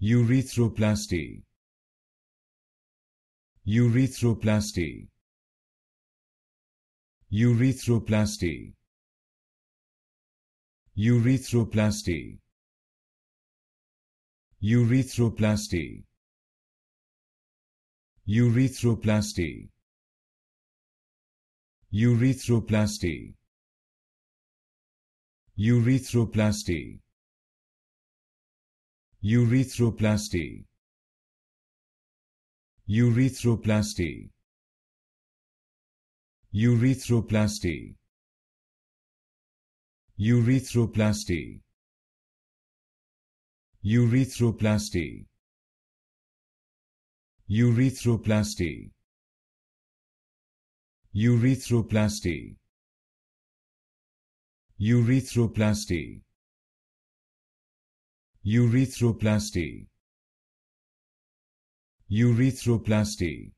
urethroplasty urethroplasty urethroplasty urethroplasty urethroplasty urethroplasty urethroplasty urethroplasty urethroplasty urethroplasty urethroplasty urethroplasty urethroplasty urethroplasty urethroplasty urethroplasty urethroplasty urethroplasty